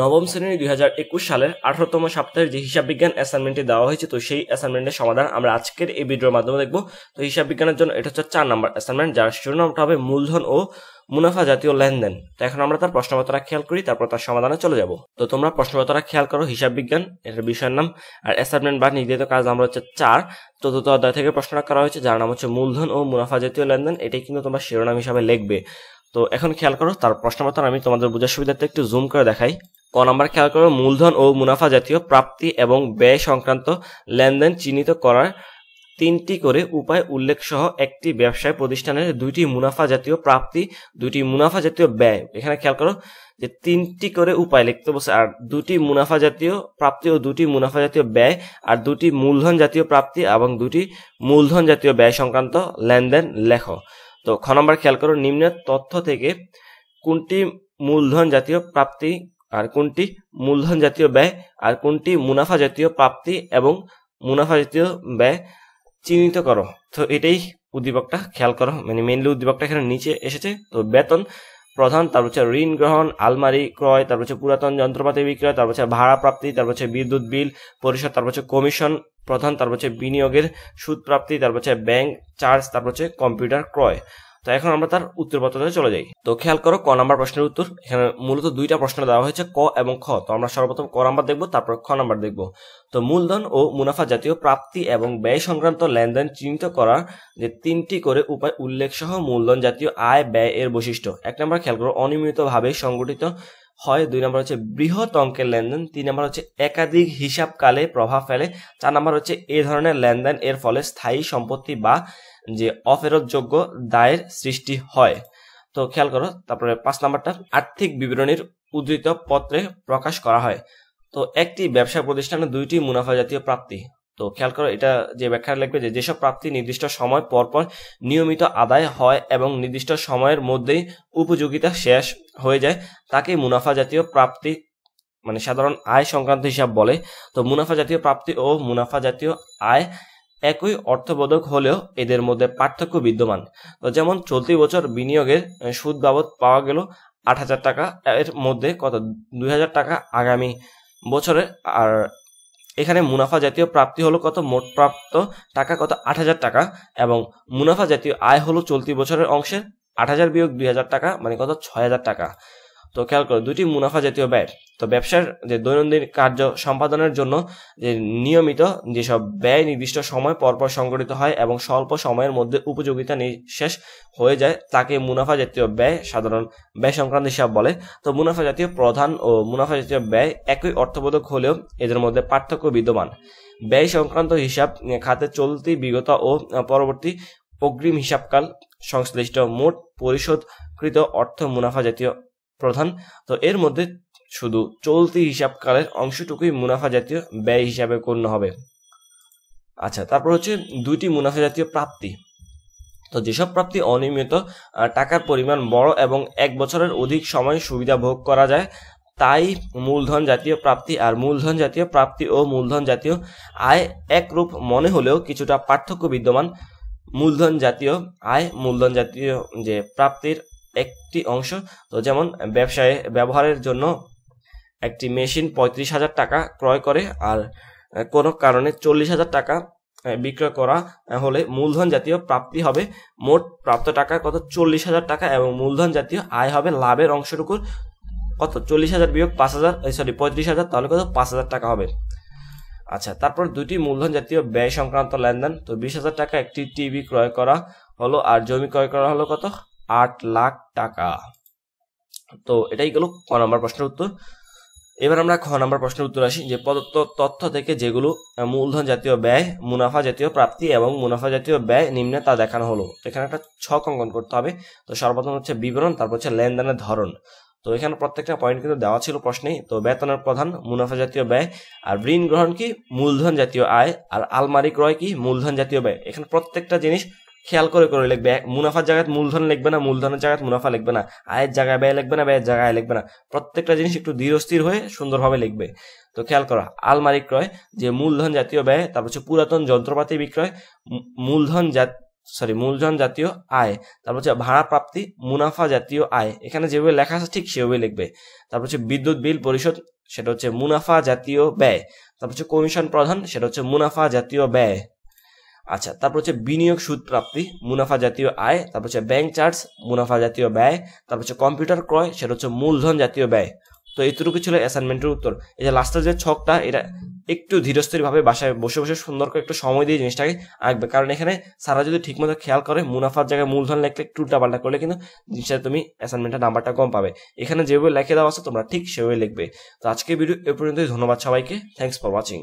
নবম শ্রেণীর দুই হাজার একুশ সালের আঠারোতম সপ্তাহের যে হিসাব বিজ্ঞান অ্যাসাইনমেন্টটি দেওয়া হয়েছে তো সেই অ্যাসাইনমেন্টের সমাধান আমরা আজকের এই ভিডিওর মাধ্যমে দেখব তো হিসাব বিজ্ঞানের জন্য এটা হচ্ছে চার নম্বর অ্যাসাইনমেন্ট যার শিরোনামটা হবে মূলধন ও মুনাফা জাতীয় লেনদেন তো এখন আমরা তার প্রশ্নপত্রা খেয়াল করি তারপর তার সমাধানে চলে যাব তো তোমরা প্রশ্নপত্রা খেয়াল করো হিসাব বিজ্ঞান এটার বিষয়ের নাম আর অ্যাসাইনমেন্ট বা নির্ধারিত কাজ আমরা হচ্ছে চার চতুর্থ অধ্যায় থেকে প্রশ্নটা করা হয়েছে যার নাম হচ্ছে মূলধন ও মুনাফা জাতীয় লেনদেন এটাই কিন্তু তোমরা শিরোনাম হিসাবে লিখবে তো এখন খেয়াল করো তার প্রশ্ন মতন আমি তোমাদের বোঝার সুবিধার্থে একটু জুম করে দেখাই ক নম্বর খেয়াল করো মূলধন ও মুনাফা জাতীয় প্রাপ্তি এবং ব্যয় সংক্রান্ত লেনদেন চিহ্নিত করার তিনটি করে উপায় উল্লেখ সহ একটি ব্যবসায় প্রতিষ্ঠানের দুইটি মুনাফা জাতীয় প্রাপ্তি দুইটি মুনাফা জাতীয় ব্যয় এখানে খেয়াল করো যে তিনটি করে উপায় লিখতে বসে আর দুটি মুনাফা জাতীয় প্রাপ্তি ও দুটি মুনাফা জাতীয় ব্যয় আর দুটি মূলধন জাতীয় প্রাপ্তি এবং দুটি মূলধন জাতীয় ব্যয় সংক্রান্ত লেনদেন লেখো তো খ নম্বর খেয়াল করো নিম্ন তথ্য থেকে কোনটি মূলধন জাতীয় প্রাপ্তি আর কোনটি মূলধন জাতীয় ব্যয় আর কোনটি মুনাফা জাতীয় প্রাপ্তি এবং মুনাফা জাতীয় ব্যয় চিহ্নিত করো তো এটাই উদ্দীপকটা খেয়াল করো মানে মেনলি উদ্দীপকটা এখানে নিচে এসেছে তো বেতন প্রধান তারপর হচ্ছে ঋণ গ্রহণ আলমারি ক্রয় তারপর হচ্ছে পুরাতন যন্ত্রপাতি বিক্রয় তারপর হচ্ছে ভাড়া প্রাপ্তি তারপর হচ্ছে বিদ্যুৎ বিল পরিশোধ তারপর হচ্ছে কমিশন প্রধান তারপর হচ্ছে বিনিয়োগের সুদ প্রাপ্তি তারপর হচ্ছে ব্যাংক চার্জ তারপর হচ্ছে কম্পিউটার ক্রয় তো এখন আমরা তার উত্তরপত্রতে চলে যাই তো খেয়াল করো ক নাম্বার প্রশ্নের উত্তর এখানে মূলত দুইটা প্রশ্ন দেওয়া হয়েছে ক এবং খ তো আমরা সর্বপ্রথম ক নাম্বার দেখবো তারপর খ নাম্বার দেখব তো মূলধন ও মুনাফা জাতীয় প্রাপ্তি এবং ব্যয় সংক্রান্ত লেনদেন চিহ্নিত করা যে তিনটি করে উপায় উল্লেখ সহ মূলধন জাতীয় আয় ব্যয় এর বৈশিষ্ট্য এক নম্বর খেয়াল করো অনিয়মিতভাবে সংগঠিত হয় দুই নম্বর হচ্ছে বৃহৎ অঙ্কের লেনদেন তিন নম্বর হচ্ছে একাধিক হিসাবকালে প্রভাব ফেলে চার নম্বর হচ্ছে এ ধরনের লেনদেন এর ফলে স্থায়ী সম্পত্তি বা যে অফেরতযোগ্য দায়ের সৃষ্টি হয় তো খেয়াল করো তারপরে পাঁচ নম্বরটা আর্থিক বিবরণীর উদ্ধৃত পত্রে প্রকাশ করা হয় তো একটি ব্যবসা প্রতিষ্ঠানে দুইটি মুনাফা জাতীয় প্রাপ্তি তো খেয়াল করো এটা যে ব্যাখ্যা লাগবে যে যেসব প্রাপ্তি নির্দিষ্ট সময় পরপর নিয়মিত আদায় হয় এবং নির্দিষ্ট সময়ের মধ্যেই উপযোগিতা শেষ হয়ে যায় তাকে মুনাফা জাতীয় প্রাপ্তি মানে সাধারণ আয় সংক্রান্ত হিসাব বলে তো মুনাফা জাতীয় প্রাপ্তি ও মুনাফা জাতীয় আয় একই অর্থবোধক হলেও এদের মধ্যে পার্থক্য বিদ্যমান তো যেমন চলতি বছর বিনিয়োগের সুদ বাবদ পাওয়া গেল আট হাজার টাকা এর মধ্যে কত দুই হাজার টাকা আগামী বছরে আর এখানে মুনাফা জাতীয় প্রাপ্তি হলো কত মোট প্রাপ্ত টাকা কত আট হাজার টাকা এবং মুনাফা জাতীয় আয় হলো চলতি বছরের অংশের আট হাজার বিয়োগ দুই হাজার টাকা মানে কত ছয় হাজার টাকা তো খেয়াল করো দুটি মুনাফা জাতীয় ব্যয় তো ব্যবসার যে দৈনন্দিন কার্য সম্পাদনের জন্য যে নিয়মিত যেসব ব্যয় নির্দিষ্ট সময় পরপর সংগঠিত হয় এবং স্বল্প সময়ের মধ্যে উপযোগিতা নিঃশেষ হয়ে যায় তাকে মুনাফা জাতীয় ব্যয় সাধারণ ব্যয় সংক্রান্ত হিসাব বলে তো মুনাফা জাতীয় প্রধান ও মুনাফা জাতীয় ব্যয় একই অর্থবোধক হলেও এদের মধ্যে পার্থক্য বিদ্যমান ব্যয় সংক্রান্ত হিসাব খাতে চলতি বিগত ও পরবর্তী অগ্রিম হিসাবকাল সংশ্লিষ্ট মোট পরিশোধকৃত অর্থ মুনাফা জাতীয় প্রধান তো এর মধ্যে শুধু চলতি হিসাবকালের অংশটুকুই মুনাফা জাতীয় ব্যয় হিসাবে গণ্য হবে আচ্ছা তারপর হচ্ছে দুইটি মুনাফা জাতীয় প্রাপ্তি তো যেসব প্রাপ্তি অনিয়মিত টাকার পরিমাণ বড় এবং এক বছরের অধিক সময় সুবিধা ভোগ করা যায় তাই মূলধন জাতীয় প্রাপ্তি আর মূলধন জাতীয় প্রাপ্তি ও মূলধন জাতীয় আয় একরূপ মনে হলেও কিছুটা পার্থক্য বিদ্যমান মূলধন জাতীয় আয় মূলধন জাতীয় যে প্রাপ্তির একটি অংশ তো যেমন ব্যবসায় ব্যবহারের জন্য একটি মেশিন পঁয়ত্রিশ হাজার টাকা ক্রয় করে আর কোনো কারণে চল্লিশ হাজার টাকা বিক্রয় করা হলে মূলধন জাতীয় প্রাপ্তি হবে মোট প্রাপ্ত টাকার কত চল্লিশ হাজার টাকা এবং মূলধন জাতীয় আয় হবে লাভের অংশটুকুর কত চল্লিশ হাজার বিয়োগ পাঁচ হাজার সরি পঁয়ত্রিশ হাজার তাহলে কত পাঁচ হাজার টাকা হবে আচ্ছা তারপর দুটি মূলধন জাতীয় ব্যয় সংক্রান্ত লেনদেন তো বিশ হাজার টাকা একটি টিভি ক্রয় করা হলো আর জমি ক্রয় করা হলো কত আট লাখ টাকা তো এটাই গেল ক নম্বর প্রশ্নের উত্তর এবার আমরা খ নম্বর প্রশ্নের উত্তর আসি যে প্রদত্ত তথ্য থেকে যেগুলো মূলধন জাতীয় ব্যয় মুনাফা জাতীয় প্রাপ্তি এবং মুনাফা জাতীয় ব্যয় নিম্নে তা দেখানো হলো এখানে একটা ছক অঙ্কন করতে হবে তো সর্বপ্রথম হচ্ছে বিবরণ তারপর হচ্ছে লেনদেনের ধরন তো এখানে প্রত্যেকটা পয়েন্ট কিন্তু দেওয়া ছিল প্রশ্নে তো বেতনের প্রধান মুনাফা জাতীয় ব্যয় আর ঋণ গ্রহণ কি মূলধন জাতীয় আয় আর আলমারি ক্রয় কি মূলধন জাতীয় ব্যয় এখানে প্রত্যেকটা জিনিস খেয়াল করে করে লিখবে মুনাফার জায়গায় মূলধন লিখবে না মূলধনের জায়গায় মুনাফা লিখবে না আয়ের জায়গায় ব্যয় লিখবে না ব্যয়ের জায়গায় লিখবে না প্রত্যেকটা জিনিস একটু ধীরস্থির হয়ে সুন্দরভাবে লিখবে তো খেয়াল করো আলমারি ক্রয় যে মূলধন জাতীয় ব্যয় তারপর হচ্ছে পুরাতন যন্ত্রপাতি বিক্রয় মূলধন সরি মূলধন জাতীয় আয় তারপর হচ্ছে ভাড়া প্রাপ্তি মুনাফা জাতীয় আয় এখানে যেভাবে লেখা আছে ঠিক সেভাবে লিখবে তারপর হচ্ছে বিদ্যুৎ বিল পরিশোধ সেটা হচ্ছে মুনাফা জাতীয় ব্যয় তারপর হচ্ছে কমিশন প্রধান সেটা হচ্ছে মুনাফা জাতীয় ব্যয় আচ্ছা তারপর হচ্ছে বিনিয়োগ সুদ প্রাপ্তি মুনাফা জাতীয় আয় তারপর হচ্ছে ব্যাংক চার্জ মুনাফা জাতীয় ব্যয় তারপর হচ্ছে কম্পিউটার ক্রয় সেটা হচ্ছে মূলধন জাতীয় ব্যয় তো এতটুকু ছিল অ্যাসাইনমেন্টের উত্তর এই যে লাস্টের যে ছকটা এটা একটু ধীরস্থিরভাবে বাসায় বসে বসে সুন্দর করে একটু সময় দিয়ে জিনিসটাকে আঁকবে কারণ এখানে সারা যদি ঠিকমতো খেয়াল করে মুনাফার জায়গায় মূলধন লেখলে একটু উল্টাপাল্টা করলে কিন্তু জিনিসটা তুমি অ্যাসাইনমেন্টের নাম্বারটা কম পাবে এখানে যেভাবে লেখে দেওয়া আছে তোমরা ঠিক সেভাবে লিখবে তো আজকে ভিডিও এ পর্যন্তই ধন্যবাদ সবাইকে থ্যাংকস ফর ওয়াচিং